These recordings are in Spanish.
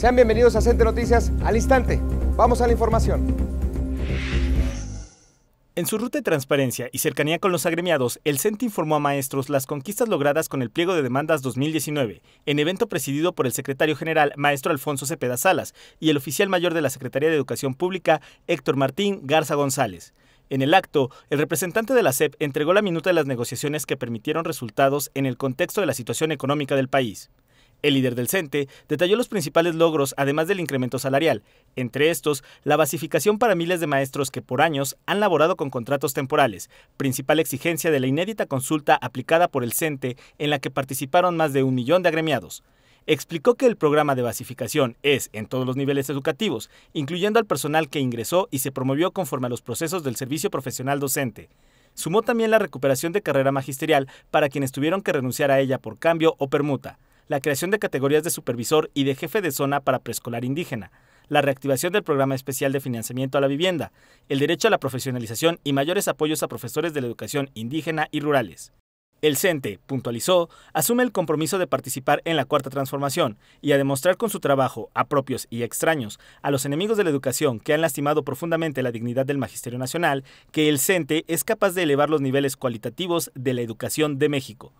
Sean bienvenidos a Cente Noticias al instante. Vamos a la información. En su ruta de transparencia y cercanía con los agremiados, el CENTE informó a maestros las conquistas logradas con el pliego de demandas 2019, en evento presidido por el secretario general, maestro Alfonso Cepeda Salas, y el oficial mayor de la Secretaría de Educación Pública, Héctor Martín Garza González. En el acto, el representante de la CEP entregó la minuta de las negociaciones que permitieron resultados en el contexto de la situación económica del país. El líder del CENTE detalló los principales logros, además del incremento salarial, entre estos la basificación para miles de maestros que por años han laborado con contratos temporales, principal exigencia de la inédita consulta aplicada por el CENTE en la que participaron más de un millón de agremiados explicó que el programa de basificación es en todos los niveles educativos, incluyendo al personal que ingresó y se promovió conforme a los procesos del servicio profesional docente. Sumó también la recuperación de carrera magisterial para quienes tuvieron que renunciar a ella por cambio o permuta la creación de categorías de supervisor y de jefe de zona para preescolar indígena, la reactivación del programa especial de financiamiento a la vivienda, el derecho a la profesionalización y mayores apoyos a profesores de la educación indígena y rurales. El CENTE, puntualizó, asume el compromiso de participar en la cuarta transformación y a demostrar con su trabajo, a propios y extraños, a los enemigos de la educación que han lastimado profundamente la dignidad del Magisterio Nacional, que el CENTE es capaz de elevar los niveles cualitativos de la educación de México.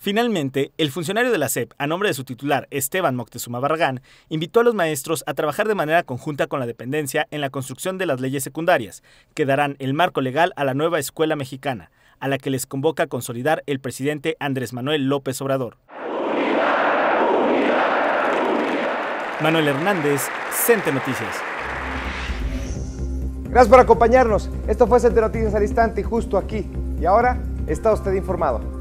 Finalmente, el funcionario de la SEP, a nombre de su titular, Esteban Moctezuma Barragán, invitó a los maestros a trabajar de manera conjunta con la dependencia en la construcción de las leyes secundarias, que darán el marco legal a la nueva escuela mexicana, a la que les convoca a consolidar el presidente Andrés Manuel López Obrador. Manuel Hernández, Cente Noticias. Gracias por acompañarnos. Esto fue Cente Noticias al instante y justo aquí. Y ahora está usted informado.